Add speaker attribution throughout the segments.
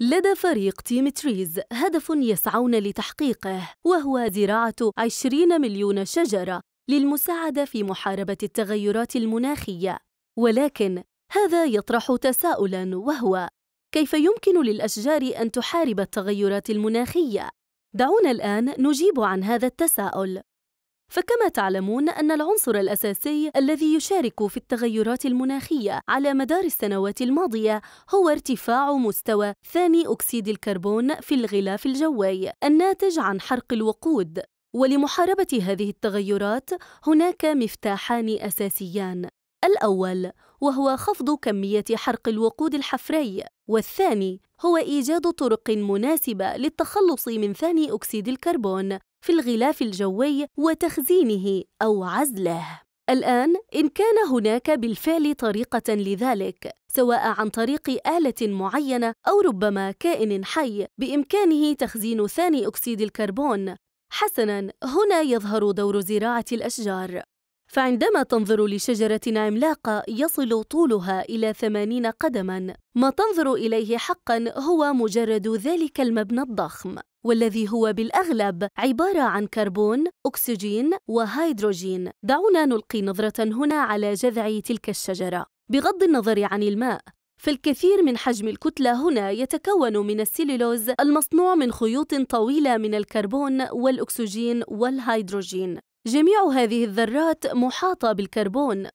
Speaker 1: لدى فريق تيم تريز هدف يسعون لتحقيقه وهو زراعة 20 مليون شجرة للمساعدة في محاربة التغيرات المناخية ولكن هذا يطرح تساؤلا وهو كيف يمكن للأشجار أن تحارب التغيرات المناخية؟ دعونا الآن نجيب عن هذا التساؤل فكما تعلمون أن العنصر الأساسي الذي يشارك في التغيرات المناخية على مدار السنوات الماضية هو ارتفاع مستوى ثاني أكسيد الكربون في الغلاف الجوي الناتج عن حرق الوقود ولمحاربة هذه التغيرات هناك مفتاحان أساسيان الأول وهو خفض كمية حرق الوقود الحفري، والثاني هو إيجاد طرق مناسبة للتخلص من ثاني أكسيد الكربون في الغلاف الجوي وتخزينه أو عزله الآن إن كان هناك بالفعل طريقة لذلك سواء عن طريق آلة معينة أو ربما كائن حي بإمكانه تخزين ثاني أكسيد الكربون حسناً هنا يظهر دور زراعة الأشجار فعندما تنظر لشجرة عملاقة يصل طولها إلى ثمانين قدماً ما تنظر إليه حقاً هو مجرد ذلك المبنى الضخم والذي هو بالأغلب عبارة عن كربون، أكسجين وهيدروجين دعونا نلقي نظرة هنا على جذع تلك الشجرة بغض النظر عن الماء فالكثير من حجم الكتلة هنا يتكون من السيلولوز المصنوع من خيوط طويلة من الكربون والأكسجين والهيدروجين جميع هذه الذرات محاطة بالكربون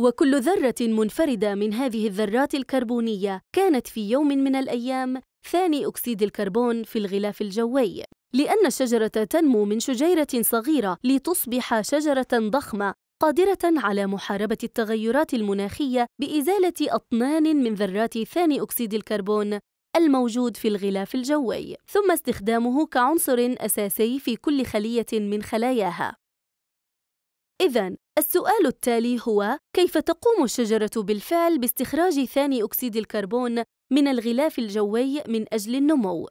Speaker 1: وكل ذرة منفردة من هذه الذرات الكربونية كانت في يوم من الأيام ثاني أكسيد الكربون في الغلاف الجوي لأن الشجرة تنمو من شجيرة صغيرة لتصبح شجرة ضخمة قادرة على محاربة التغيرات المناخية بإزالة أطنان من ذرات ثاني أكسيد الكربون الموجود في الغلاف الجوي ثم استخدامه كعنصر أساسي في كل خلية من خلاياها إذا السؤال التالي هو كيف تقوم الشجرة بالفعل باستخراج ثاني أكسيد الكربون من الغلاف الجوي من أجل النمو؟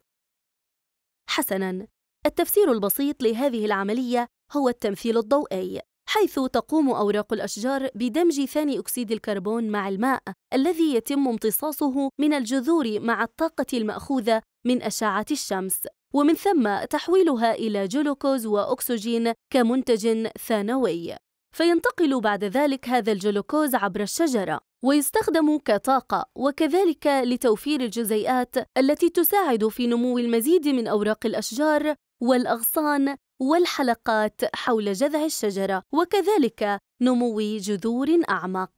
Speaker 1: حسناً، التفسير البسيط لهذه العملية هو التمثيل الضوئي، حيث تقوم أوراق الأشجار بدمج ثاني أكسيد الكربون مع الماء الذي يتم امتصاصه من الجذور مع الطاقة المأخوذة من أشعة الشمس، ومن ثم تحويلها إلى جلوكوز وأكسجين كمنتج ثانوي فينتقل بعد ذلك هذا الجلوكوز عبر الشجرة ويستخدم كطاقة وكذلك لتوفير الجزيئات التي تساعد في نمو المزيد من أوراق الأشجار والأغصان والحلقات حول جذع الشجرة وكذلك نمو جذور أعمق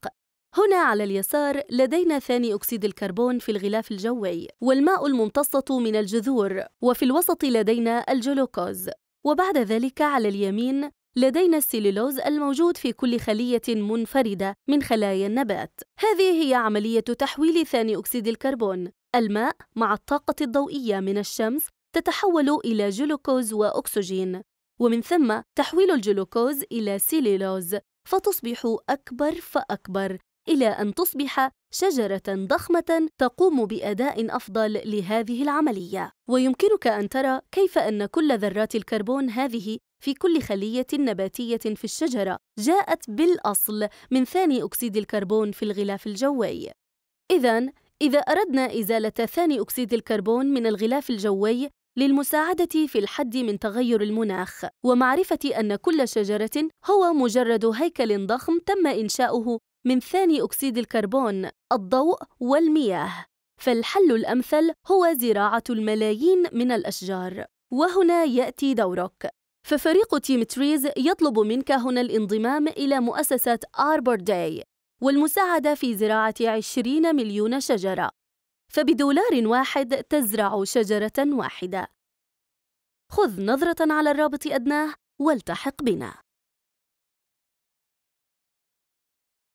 Speaker 1: هنا على اليسار لدينا ثاني أكسيد الكربون في الغلاف الجوي والماء الممتصة من الجذور وفي الوسط لدينا الجلوكوز وبعد ذلك على اليمين لدينا السيلولوز الموجود في كل خلية منفردة من خلايا النبات هذه هي عملية تحويل ثاني أكسيد الكربون الماء مع الطاقة الضوئية من الشمس تتحول إلى جلوكوز وأكسجين ومن ثم تحويل الجلوكوز إلى سيلولوز فتصبح أكبر فأكبر إلى أن تصبح شجرة ضخمة تقوم بأداء أفضل لهذه العملية، ويمكنك أن ترى كيف أن كل ذرات الكربون هذه في كل خلية نباتية في الشجرة جاءت بالأصل من ثاني أكسيد الكربون في الغلاف الجوي. إذا إذا أردنا إزالة ثاني أكسيد الكربون من الغلاف الجوي للمساعدة في الحد من تغير المناخ ومعرفة أن كل شجرة هو مجرد هيكل ضخم تم إنشاؤه من ثاني أكسيد الكربون الضوء والمياه فالحل الأمثل هو زراعة الملايين من الأشجار وهنا يأتي دورك ففريق تيم تريز يطلب منك هنا الانضمام إلى مؤسسة آربور داي والمساعدة في زراعة 20 مليون شجرة فبدولار واحد تزرع شجرة واحدة خذ نظرة على الرابط أدناه والتحق بنا